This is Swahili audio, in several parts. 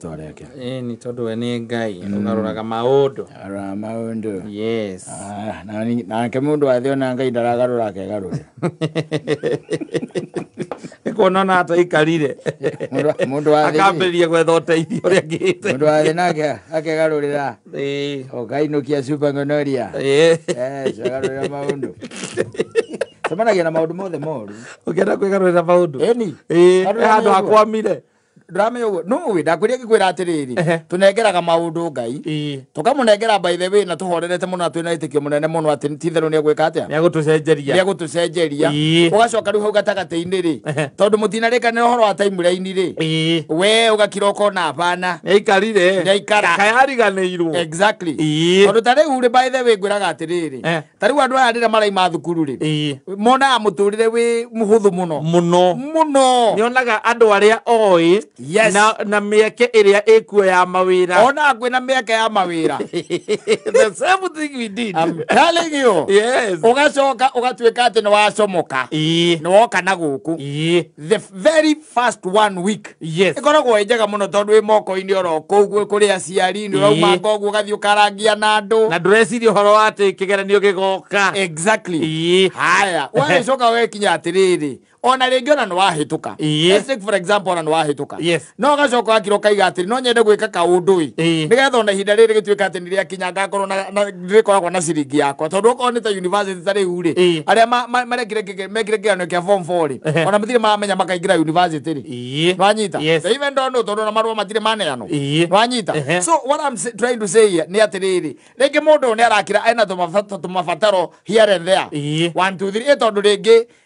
ritwa rĩake eh, nĩ tondũ we ngai aroraga mm. ah, nake ona ngai ndaragarũra akegarũre kuona na ataikarire gwetha ũteithio ũrĩa ngĩte mũndũ wathĩ nake akegarũrĩra eh. ũkainũkia supangonoria eh. agarũrĩra cemanagia na mothe moru ũkĩenda kwĩgarũrĩra maũndũ ĩni handũ hakwamire ndurame uguo no wi ndakwira ngikwira atiriri tunengeraga maundu ngai tukamunengera by the way na tuhorerete muno na twina itikio munene muno ati tithero ni egwika atia ni egutucenjeria ni egutucenjeria ugacoka riu hau gatagati-ini ri tondu mutinarikanira uhoro wa time line ri we ugakira ukona abana ni aikarire ni aikara kayariganirwo exactly tondu ta riu ri by the way ngwiraga atiriri ta riu andu aya rira maraima thukuru ri monaga muturire wi muhuthu muno muno muno nionaga andu aria oi yes. na, na mieke ä ikuo ya mawira ona ngwä na mieke ya mawira the same thing we did I'm telling you yes ugacoka ugatuika ati wacomoka ni woka na guku the very first one week yes ä njega må no tondå ä moko-inä oro kåguo kå rä aciari nä rauma koguo å gathiä å karangia na andå na ndå reciria å horo wa atä kä geranio gä goka haya wagä coka wekinya atä rä rä ona rĩngĩ ona nĩ wahĩtũka for example ona nĩ wahĩtũka no gacoka wakiro kaiga atĩ no nyende gwĩka kaũndũ ĩ nĩgetha ona ihinda rĩrĩ gĩtuĩka atĩ nĩ rĩakinya ngakorwo rĩkoragwo na ciringi yakwa tondũ okorwo nĩ ta university ta rĩu rĩ arĩa mekire kĩgano kĩa form four rĩ ona matirĩ mamenya makaingĩra university rĩ wanyita even though no tondũ ona marũa matirĩ maneanwo wanyita so what I'm trying to say nĩ atĩrĩrĩ rĩngĩ mũndũ nĩ arakĩra ena tũmabataro here and there one two three tondũ rĩngĩ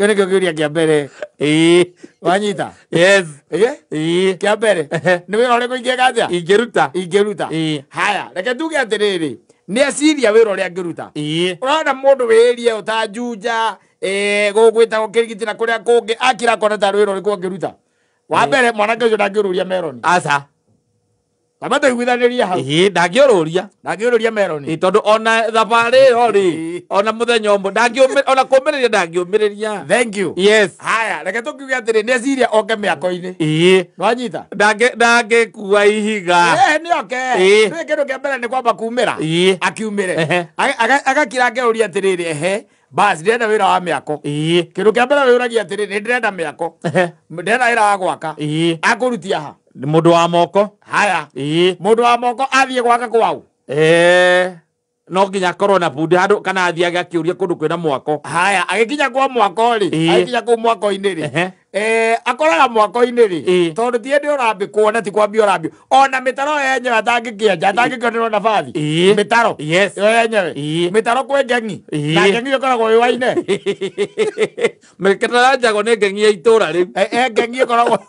kio nikio kiuria kia mbere ii wanyita yes ii kia mbere ni wira uriku ingieka atia ingiruta ingiruta haya reke tuge atiriri nä aciria wä ra å rä a ngä ruta å rona må ndå wä rie å tanjunja gå gwä tagwo kä rigiti na kå rä a kå ngä akira kona tarä ra å rä kå ngä ruta wa mbere mwanake å cio ndangä rå ria meroni na matuiguithaniria hau ä ndangä å rå ria ndangä å rå ria meroni tondå ona thabarä ä yo ona må thenya å mwe ona kå mä rä ria ndangä å mä rä haya reke tå kiuge atä rä nä eciria oke mä ako-inä nwanyita ndangä kua ihiga nä oke rä ni ndå kä a mbere nä kwamba kumä ra akiumä re agakira angä å ria atä rä rä ehe basi ndirenda wira wa miako kä ndå kä a mbere wä å ragia atä rä nä ndä renda mä ako ndä renda wä ra wa gwaka akå rutia ha mundu wa moko haya ii mundu wa moko athie gwaka kwau eh ee. no nginya korwo na bundi handu kana athiage akiuria kundu kwina mwako haya agikinya kwa mwako ri agikinya kwa mwako-ini ri eh ee, akoraga mwako-ini ri tondu tie ndi urambi kuona ti kwambi urambi ona mitaro yenyewe atangikieja atangikionirwo nabathi mitaro yo yenyewe mitaro kwi ngengi na ngengi ikoragwo wi waine mitaro njagwo ni ngengi ya itura riu e, e, ngengi ikoragwo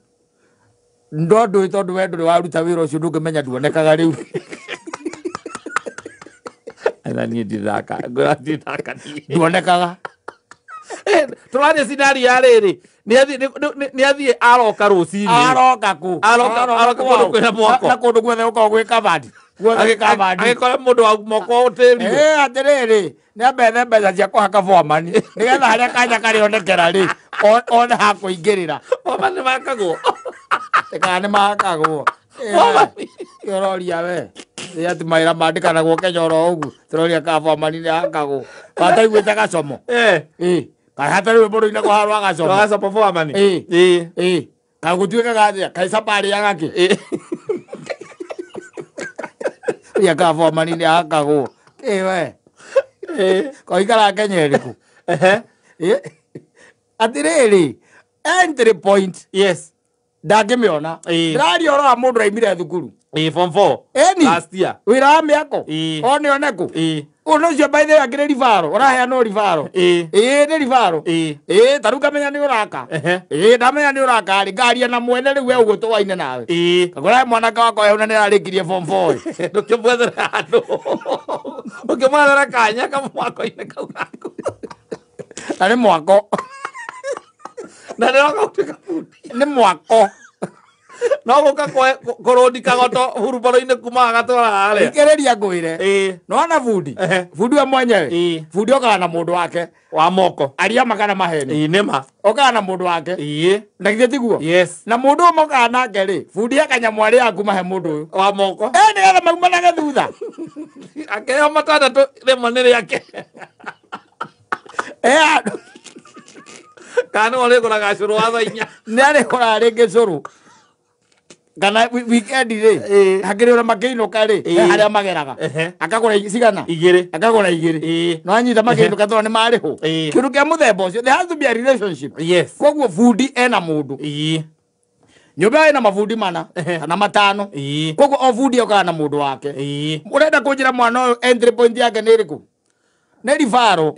ndondå ndå tondå we ndå rä waruta wä ra å cio ndå ngä menya nduonekaga rä u na niä ndithaka ndithaka nduonekaga tå rathä cinari ya rä rä nä athiä aroka rå cinäaroka aroka kå na kå ndå guothe gå korwo gwä kabandi agäkora må ndå wa moko tä rio atä rä rä nä ambethe mbeca cia kå haka bomani nä getha harä a kanya karä onekera rä one hakå ingä rä ra bomani makagwo ndikanemakaguo yororia we ati mawira mandikanagwo kenya oro ugu turoria kabamanine akagwo bataiguite gacomo kahata rä mbå rå ine kåharwo gacomogacomoboamani kagå tuä kaga kaicabarä agake ya kaboamani nä akagwo we koikara kenya rä kå atä rä rä entry point yes ndangämäona ndäraria å rora må ndå raimire thukuru wä ra wa mä ako o nä oneku å ndå å cio mbaithä angä rä ribarå å raheanwo ribarå ä nä ribarå ä tarä ngamenya nä å raka ä ndamenya nä å rakarä ngaria na mwene rä u we å tå waine nawe kagå mwanake wakwa eå na nä ararä kirie bomboä ndå kä mwethera handå å kä mwethera kanya kamwako-inä kau gaku na mwako na nä rogautuä nä mwako no gå ka kå rå ndi kagoto hurubaro-inä kuma agatwaraga rä ikä rä ria ngwä re nona bundi bundi we mwenyewe bundi okaga na må ndå wake wa moko aria makana maheni nä ma okaga na må ndå wake ndagithä tiguo na må ndå å mokaga nake rä bundi akanyamw arä yaku mahe må ndå å yå wa moko ä nä getha marumanage thutha akeo matandatå rä mwe nä rä ake kana ole kola gacuru watha inya nare kola renge curu kana weekend rä hakiri å rä kare makä inå ka rä harä a mageraga akagå ra cigana igä akagå ra igä rä no anyita makä inå ka tondå nä marä hå kä ndå kä a relationship yes kwa cio koguo ena må ndå nyumba ä na mabundi mana kana matano koguo o bundi okaga na må ndå wake å renda kå njä ra mwana å yake nä rä neri ribaro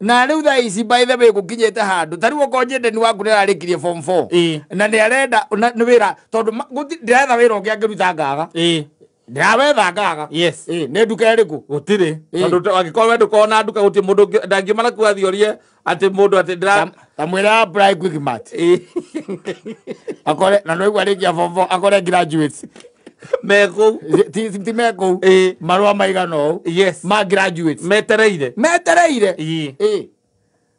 na rä u thaa ici baithe wä gå kinyä te handå tarä u okorwo njendeni waku nä kirie form 4 na ni arenda ni wira tondu tondå ndäretha wä ra å ngä angä ruta ngaga ndirawetha ngaga yes eh nduka duka riku gutire tondu tirä tondå angä korwo wendå korwo na nduka gå tä må ndå ndangiå mara kuo athiorie atä må ndå atä tamwä ra apply quickmat akore na nä waigua rä ngia bombo akore graduates mekou ti ti, ti mekou e marwa maigano yes ma graduate metereire metereire e e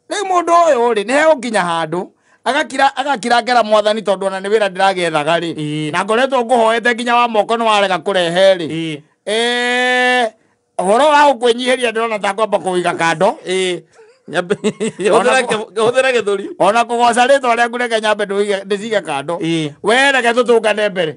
le mundu oyo ri ne nginya handu agakira agakira ngera mwathani tondu ona ni wira ndiragethaga ri na ngoretwo nguhoete nginya wa moko ni warega kurehe ri e uhoro wa gukwinyiheria ndirona ta kwamba kuiga kando e hå nyambe huthira githuri ona kugoca ritwa ria nguneke nyambe ndicige kando we reke tutungane mbere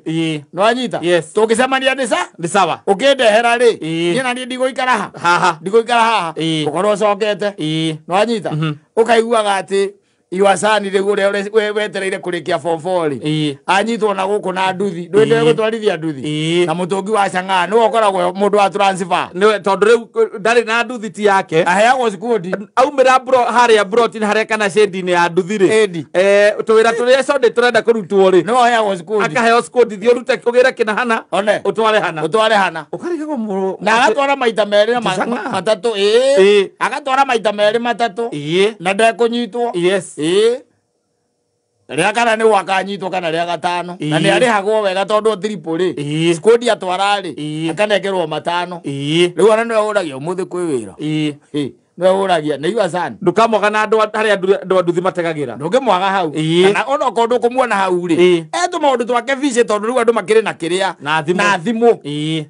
nwanyita tungicemania ndica ndicawa ukindehera ri niĩ na niĩ ndigũikara ha ndigũikara haha ũkorwo ũcokete nwanyita mhm. kaiguaga atĩ iwasani iwacanire wetereire kå rä kia boborä anyitwo na gå kå na nduthi ndå ndä gå twarithia nduthi na må tångi wa cangaa nä we å må ndå wa tondå rä u ndarä na nduthi ti yake aheagwo cikundi aumä ra harä a brotin harä a kana cendinä ya nduthi rä e, tå wä ra tå rä a condä tå renda kå rutwo rä nä waheagwo cikundi akaheo cikundi thiä å rute å gä re kä na hana å tware hana å tware hana å karegagwo må na agatwara maita merä matatå ee. ee. agatwara maita merä matatå na ndekå nyitwo ä rä kana nä wakanyitwo kana rä a gatano na nä arä hagwo wega tondå tripå rä kundi atwararä akanekerwo matano rä u ona nä we å ragia å må thä kwä wä ra nuragia na iwa sana ndukamwaga na anduthi mategagä ra ndå ngä mwaga hau kana ndå kå ndukumwona hau rä tu maundu twake vice tondu riu andu makiri na kiria na thimu na thimu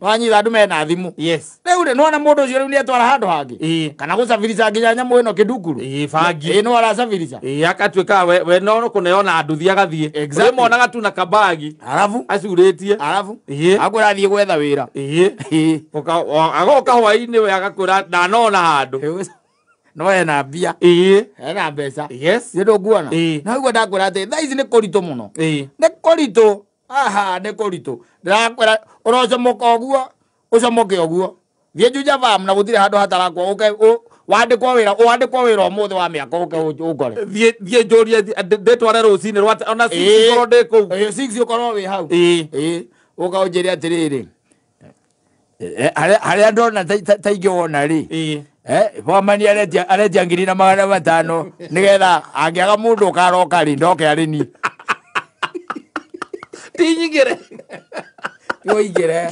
wanyitha andu mena thimu yes riu ri nona mundu ucio riu ni etwara handu hangi kana gucabirica nginya nyamu ino kidukuru bangi ino aracabirica akatuika we, we no kuneona anduthi agathie exactly. monaga tu na kabagi arabu acurĩtie arabu akũrathiĩ gwetha wĩra agoka hwaĩ-inĩ we agakwĩra ndanona handũ no ena mbia ena mbeca nä ndå nguona na guo ndakwä ra atä thaa ici nä kå ritå må no nä kå ritå aha nä kå ritå ndärakwä ra å rocomoka å guo å comoke å guo thiä njuja bam na gå tirä handå hatarakwo wandikwo wira wandikwo wira umuthi wa miaka uke ukore thiä njå rie ndätware rå cinä rwa ona korwo ndä kå u korwo wä hau å ka å njä re atä rä rä harä a ndona taingä wona rä eh aretia ngiri na magana matano nigetha angiaga mundu ukaroka ri ndoke ari ni tinyigire woigire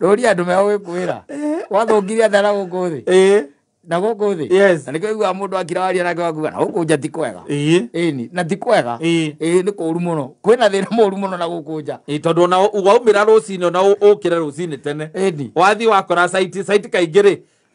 ndåri andå megå gä kwä ra eh. wathångire athara gå kå thä eh. na gå kå thä na nä kä iguaga må ndå akirawaria na gakuga na gå kå nja ti kwega eh. ni na ti kwega ä nä kå ru må no kwä na thä na må ru må no na gå kå nja tondå ona waumä ra rå cinä ona å kä re rå cinä tene wathi wakora kaingä rä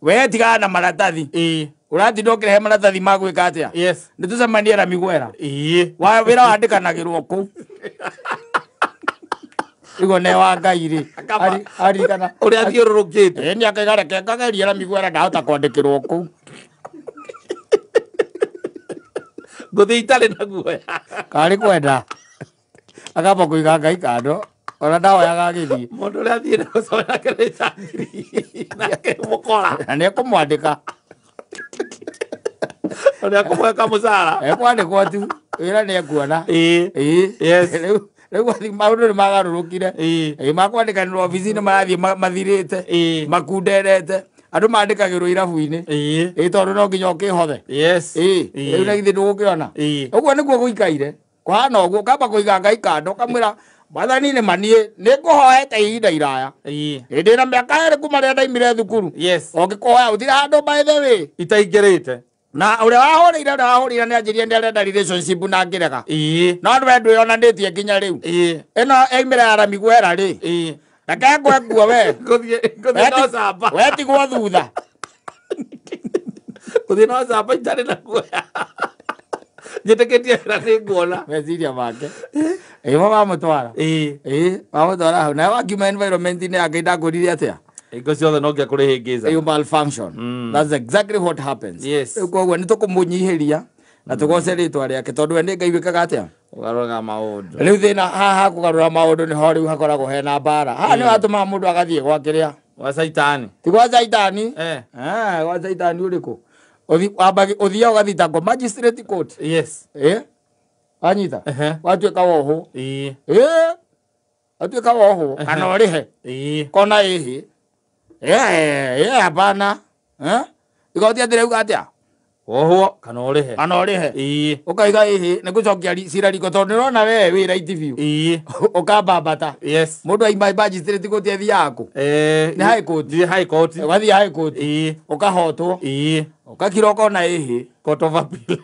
we tiga na maratathi ii urathi ndokire he maratathi ma gwika atia yes nitucemanie na migwera ii wa wira wandikanagirwo ku igo ne wa ngai ri ari kana uria thiururukite ni akaigareke ngageria na migwera ndahota kwandikirwo ku ngũthi itarĩ na guoya karĩ kwenda akamba kũiga ngai kando ona ndawa yagagithie må ndå å rä a thiä na gå coyake rä cangiri nake må kora na nä ekå mwandä ka ona ekå mweka må cara ekwandäkwo tu wä ra nä ekuona rä u maå ndå nä magarå rå kire makwandä kanä obici-inä marathiä mathirä te makunderete andå mandä kagä rwo irabu-inä ä tondå no nginya å kä hothe rä u na githä ndå gå kä ona å guo nä guo gå ikaire kåhana å guo kamba kå iga ngai kando kamwä ra mwathani nä maniä nä ngå hoete ihinda iraya ä ndä na mä aka erä kuma rä a ndaimire thukuru å ngä kå hoya å thire handå mbaithe wä itaingä rä te na å rä a wahå rä ire å rä a wahå rä ire nä anjä rie nä arenda na ngä rega no ndå we ä onanä tie nginya rä u ä no yaimä re aramiguera rä reke ngwe nguo we wetigwo thutha gå thiä no camba itarä na guoya njĩtĩkĩtie wĩra ni nguona meciria make ĩ mo mamũtwara ĩ mamũtwara hau nawe wakiuma environment-inĩ yake indakũrire atĩa hingo ciothe no nginya kũrĩ hĩngĩca you malfunction mm. that's exactly what happens yes rĩu koguo nĩ tũkũmũnyihĩria na tũgoce mm. rĩtwa ake tondũ we nĩ ngai wĩkaga atĩa kũgarũraga maũndũ rĩu thĩna haha kũgarũra ho nĩho rĩu hakoragwo hena mbara haha nĩ watũmaga mm. mũndũ agathiĩ gwa kĩrĩa gwa caitani ti gwa caitani eh. Eh, gwa caitani ũrĩkũ uthiaga thitango magistrate court yes eh anyita uh -huh. oho wohwo eh atuika wohwo oho -huh. kana urihe kona ihi eh eh, eh hapana eh igoti atirauga atia oho kana ũrĩhe kana ũrĩhe ii ũkaiga ĩhĩ nĩ gũcokia cira riko tondũ nĩrona wee wĩ raiti biũ ĩĩ ũkambambata yes mũndũ aima magistrate gũthiĩ athiĩ yaku ni high court ni high court ũgathiĩ high court ĩĩ ũkahotwo ĩĩ ũkakira ũkona ĩhĩ court of appeal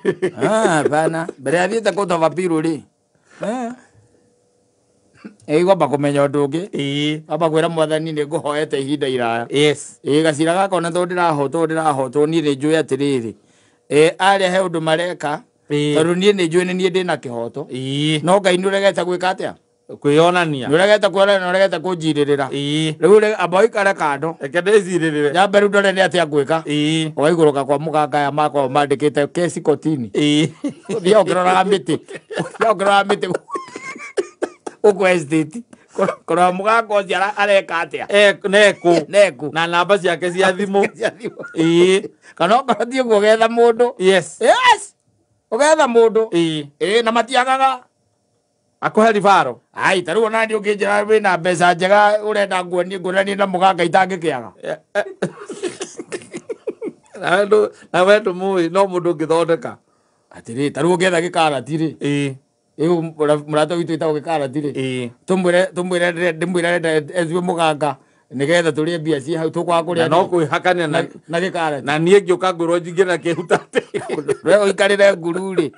ah bana mbere athiĩte court of appeal ri rĩ ĩgomba kũmenya ũndũ ũngĩ amba kwĩra mwathani nĩ ngũhoete ihinda iraya ĩĩ gacira gakona tondũ ndĩrahotwo ndĩrahotwo niĩ nĩ njũĩ atĩrĩrĩ aria he undu mareka tondu nie ni njui ni nie ndina kihoto no ngai ni uregete gwika atia kwionania nuregete kuonania nuregete kunjiririra riu aboi kare kando reke ndiciririre nyambe riu ndore ni atia ngwika ũgaiguruka kwa muganga ya makwa mandikite kesi kotini thia ũkĩroraga mĩtĩ thia ũkĩroraga mĩtĩ gũkũ korora mũgango ũcio areka atĩa eh, neku neku na namba ciake cia thimũ ĩĩ kana okorwo ti ũguo ũgetha mũndũ yes yes ũgetha mũndũ ĩĩ ĩĩ na matiagaga akũhe ribaro ai ta rĩu ona nĩ ũkĩnjĩra wĩna mbeca njega ũrenda nguonie ngũranie na mũganga itangĩkĩaga eh, eh. na wendå mũĩ no na wendo na wendo thondeka no rä tarä atiri taru ngä etha gä karati rä iu murata witu itagwo gikarati ri tumwire tumwire ndimwire renda ezue muganga nigetha turie mbia ci hau tukwa kuria no kwihakania na na gikarati na nie ngiuka ngurwo njinge na kihuta ati we uikarire nguru ri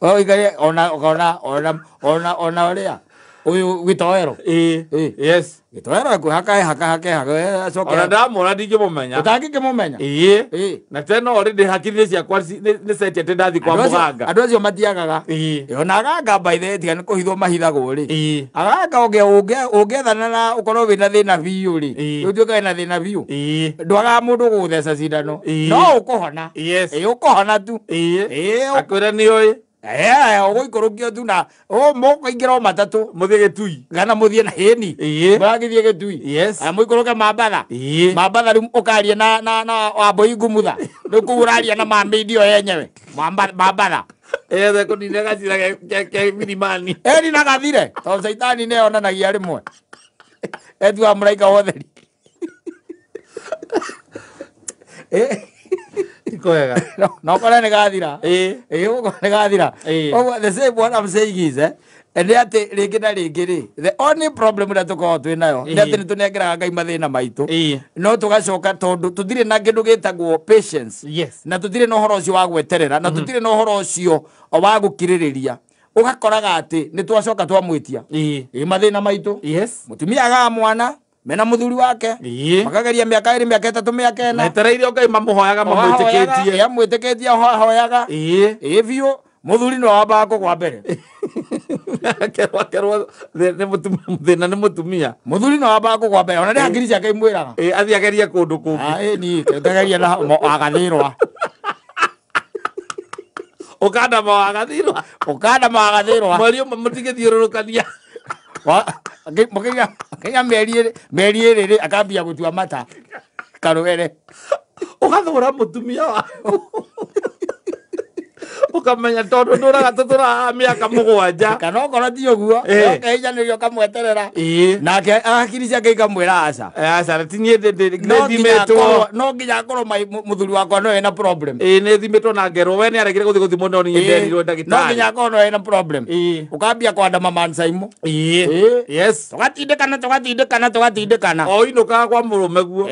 we uikarire ona ona ona ona ona uria uyu gitoero ii yes gitoero kuhaka haka haka haka coke ona ndamona ndingimumenya utangikimumenya ii na tena already hakiri ni ciakwa ni ceti ati ndathi kwa muganga andu acio matiagaga ii ona aganga by the tiga ni kuhithwo mahithagwo ri ii aganga unge unge ungethana na ukorwo wina thina biu ri utuikae na thina biu ii ndwaga mundu gutheca cindano no ukuhona yes ukuhona tu ii akwira ni oi ågåikårå eh, eh, tu na måkaingä ra matatå må thiä gä tui kana må thiä na hni må thiä gä tui eh, må ikå rå ke mambatha mambatha rä å karia na wambåi ngumutha rä kå u å raria na mamä ndi ä yo yenyewe mambatha ethe kå gacira ke mirimani eni na gathire tondå caitani nä yonanagia rä mwe etua må raika wotheri tikwega nokore nä gathira ä gå korwo nä gathira koguo the same what i'm saying is eh? nä atä rä ngä na rä ngä rä the only problem rä a tå korwo twä nayo nä atä nä tå nengeraga ngai mathä na maitå no tå gacoka tondå tå thirä na ngä ndå gä tagwo na tå thirä na å horo å cio wa gweterera na tå mm-hmm. thirä na å horo å cio wa gå kirä rä ria å gakoraga atä nä twacoka twamwä tia ä mathä na maitå må tumia agaa mwana mena muthuri wake makageria miaka iri miaka itatu miaka ena etereire ngai mamuhoyaga mamwitikitie ya mwitikitie hoyaga ii biu muthuri no aba ko kwa mbere akerwo ne mutumia må tumia mutumia muthuri no aba ko kwa mbere ona angiri cha ciake mwiraga raga athi ageria kundu ku ndå kå ni ngageria na agathä rwa å kandama wagathä rwa å mwari å akinya meri ä rä rä akambia gå tua mata karå gere å gathå må tumia wa ukamenya tondu ndu raga tutura miaka mugwanja kana okorwo ti uguo okeijanä kamweterera nake akiri ciake ikamwira aca no nginya akorwo må wakwa no ena problem nä thimätwo na ngerwo we nä aregire gå thiä gå thimå nderirwo ndagitari no nginya akorwo no ena problem ukambia kwandama mancaimo yes tugatindäkana tugatindäkana tugatindäkana o inåkaga kwa må guo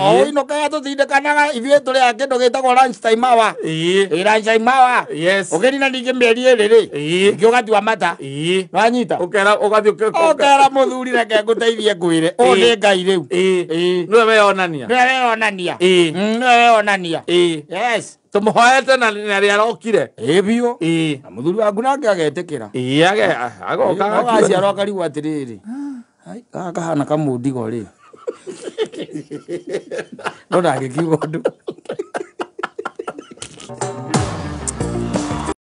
o inåkaga tå tindäkanaga ithuä tå rä lunch time hour lunch time hour waya yes ugerina ningi mieri iri ri ngi ugathua mata wanyita ukera ugathi ukera muthuri reke nguteithie ngwire u ni ngai riu niwe weyonania niwe weyonania mm, niwe weyonania yes tumuhoete na nä arokire ä biå na må thuri waku nake agetä kä raagokaagaciarwo akarigwo atä rä rä ah. kamå ndigo rä no ndangä kiuga å ndå